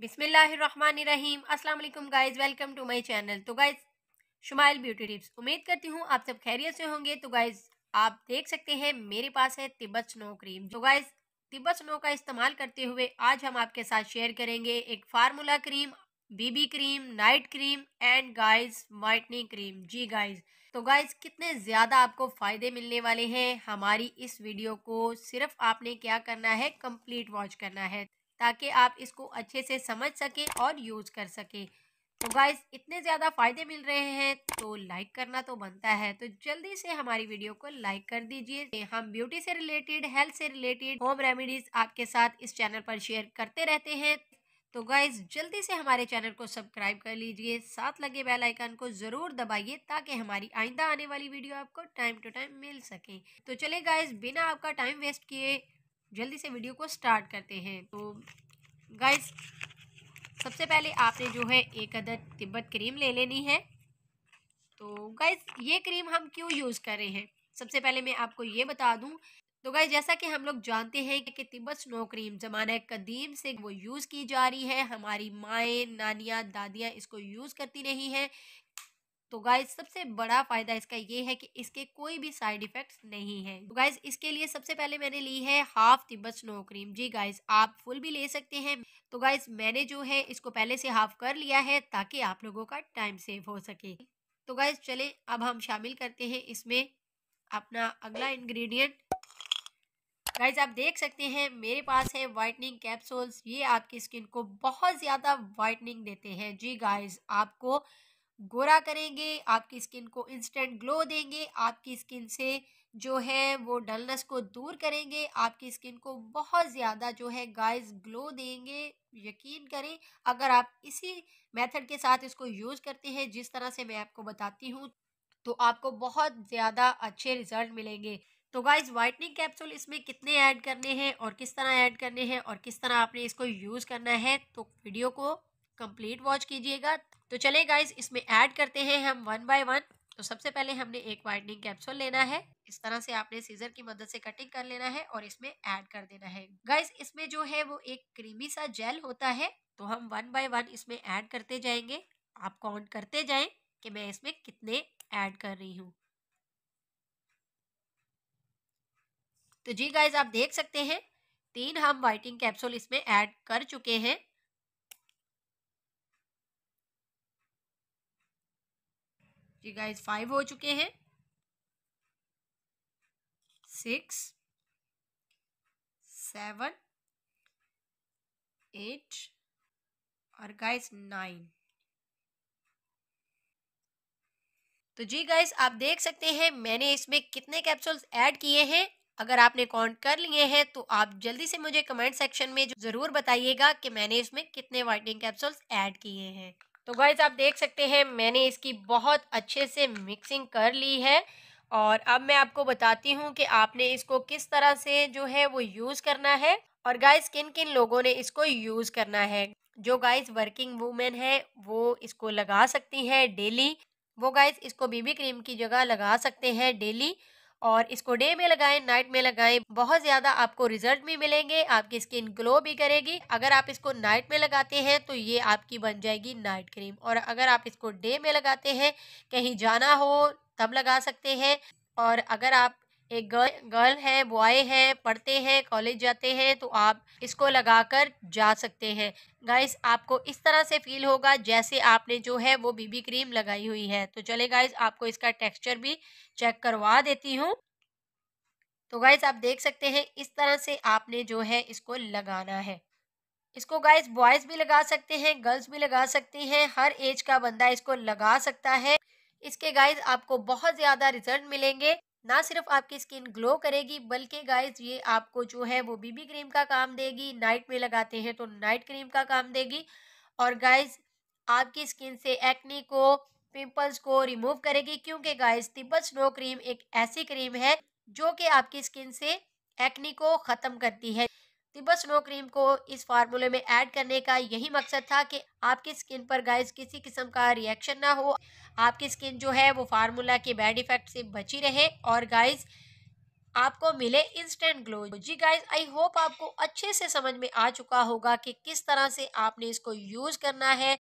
बिसमीम अल्लाम guys welcome to my channel तो गाइज़ शुमाइल ब्यूटी टिप्स उम्मीद करती हूँ आप सब खैरियत से होंगे तो गाइज़ आप देख सकते हैं मेरे पास है तिब्बत स्नो क्रीम तो गाइज़ तिब्बत स्नो का इस्तेमाल करते हुए आज हम आपके साथ शेयर करेंगे एक formula cream BB cream night cream and guys whitening cream जी गाइज़ तो गाइज कितने ज़्यादा आपको फ़ायदे मिलने वाले हैं हमारी इस वीडियो को सिर्फ आपने क्या करना है कंप्लीट वॉच करना है ताकि आप इसको अच्छे से समझ सकें और यूज कर सकें तो गाइस इतने ज़्यादा फ़ायदे मिल रहे हैं तो लाइक करना तो बनता है तो जल्दी से हमारी वीडियो को लाइक कर दीजिए हम ब्यूटी से रिलेटेड हेल्थ से रिलेटेड होम रेमेडीज़ आपके साथ इस चैनल पर शेयर करते रहते हैं तो गाइज जल्दी से हमारे चैनल को सब्सक्राइब कर लीजिए साथ लगे बेल आइकन को ज़रूर दबाइए ताकि हमारी आइंदा आने वाली वीडियो आपको टाइम टू टाइम मिल सके तो चले गाइज बिना आपका टाइम वेस्ट किए जल्दी से वीडियो को स्टार्ट करते हैं तो गाइस सबसे पहले आपने जो है एक अदद तिब्बत क्रीम ले लेनी है तो गाइज ये क्रीम हम क्यों यूज़ कर रहे हैं सबसे पहले मैं आपको ये बता दूं तो गाइस जैसा कि हम लोग जानते हैं कि तिब्बत स्नो क्रीम ज़माना कदीम से वो यूज़ की जा रही है हमारी माएँ नानियाँ दादियाँ इसको यूज़ करती रही हैं तो गाइज सबसे बड़ा फायदा इसका ये है कि इसके कोई भी साइड इफेक्ट्स नहीं है तो गाइज इसके लिए सबसे पहले मैंने ली है हाफ तिब्बत स्नो क्रीम जी गाइज आप फुल भी ले सकते हैं तो गाइज मैंने जो है इसको पहले से हाफ कर लिया है ताकि आप लोगों का टाइम सेव हो सके तो गाइज चले अब हम शामिल करते हैं इसमें अपना अगला इंग्रेडिएंट गाइज आप देख सकते हैं मेरे पास है वाइटनिंग कैप्सूल्स ये आपकी स्किन को बहुत ज़्यादा वाइटनिंग देते हैं जी गाइज आपको गोरा करेंगे आपकी स्किन को इंस्टेंट ग्लो देंगे आपकी स्किन से जो है वो डलनेस को दूर करेंगे आपकी स्किन को बहुत ज़्यादा जो है गाइस ग्लो देंगे यकीन करें अगर आप इसी मेथड के साथ इसको यूज़ करते हैं जिस तरह से मैं आपको बताती हूँ तो आपको बहुत ज़्यादा अच्छे रिजल्ट मिलेंगे तो गाइज वाइटनिंग कैप्सूल इसमें कितने ऐड करने हैं और किस तरह ऐड करने हैं और किस तरह आपने इसको यूज़ करना है तो वीडियो को कंप्लीट वॉच कीजिएगा तो चले गाइज इसमें ऐड करते हैं हम वन बाय वन तो सबसे पहले हमने एक वाइडनिंग कैप्सूल लेना है इस तरह से आपने सीजर की मदद से कटिंग कर लेना है और इसमें ऐड कर देना है गाइज इसमें जो है वो एक क्रीमी सा जेल होता है तो हम वन बाय वन इसमें ऐड करते जाएंगे आप काउंट करते जाएं कि मैं इसमें कितने ऐड कर रही हूँ तो जी गाइज आप देख सकते हैं तीन हम वाइटिंग कैप्सूल इसमें ऐड कर चुके हैं जी गाइस फाइव हो चुके हैं सिक्स सेवन एट और गाइस नाइन तो जी गाइस आप देख सकते हैं मैंने इसमें कितने कैप्सूल्स ऐड किए हैं अगर आपने काउंट कर लिए हैं तो आप जल्दी से मुझे कमेंट सेक्शन में ज़रूर बताइएगा कि मैंने इसमें कितने वाइटनिंग कैप्सूल्स ऐड किए हैं तो गाइज आप देख सकते हैं मैंने इसकी बहुत अच्छे से मिक्सिंग कर ली है और अब मैं आपको बताती हूँ कि आपने इसको किस तरह से जो है वो यूज़ करना है और गाइज किन किन लोगों ने इसको यूज़ करना है जो गाइज वर्किंग वूमेन है वो इसको लगा सकती हैं डेली वो गाइज इसको बीबी क्रीम की जगह लगा सकते हैं डेली और इसको डे में लगाएं नाइट में लगाएं बहुत ज्यादा आपको रिजल्ट भी मिलेंगे आपकी स्किन ग्लो भी करेगी अगर आप इसको नाइट में लगाते हैं तो ये आपकी बन जाएगी नाइट क्रीम और अगर आप इसको डे में लगाते हैं कहीं जाना हो तब लगा सकते हैं और अगर आप एक गर्ल गर्ल है बॉय है पढ़ते हैं कॉलेज जाते हैं तो आप इसको लगाकर जा सकते हैं गाइस आपको इस तरह से फील होगा जैसे आपने जो है वो बीबी क्रीम लगाई हुई है तो चले गाइस आपको इसका टेक्सचर भी चेक करवा देती हूँ तो गाइस आप देख सकते हैं इस तरह से आपने जो है इसको लगाना है इसको गाइस बॉयज़ भी लगा सकते हैं गर्ल्स भी लगा सकती हैं हर एज का बंदा इसको लगा सकता है इसके गाइस आपको बहुत ज़्यादा रिजल्ट मिलेंगे ना सिर्फ आपकी स्किन ग्लो करेगी बल्कि गाइज ये आपको जो है वो बीबी क्रीम का काम देगी नाइट में लगाते हैं तो नाइट क्रीम का काम देगी और गाइज आपकी स्किन से एक्ने को पिंपल्स को रिमूव करेगी क्योंकि गाइस तिब्बत स्नो क्रीम एक ऐसी क्रीम है जो कि आपकी स्किन से एक्ने को ख़त्म करती है तिब्बत स्नो क्रीम को इस फार्मूले में ऐड करने का यही मकसद था कि आपकी स्किन पर गाइस किसी किस्म का रिएक्शन ना हो आपकी स्किन जो है वो फार्मूला के बैड इफेक्ट से बची रहे और गाइस आपको मिले इंस्टेंट ग्लो जी गाइस आई होप आपको अच्छे से समझ में आ चुका होगा कि किस तरह से आपने इसको यूज़ करना है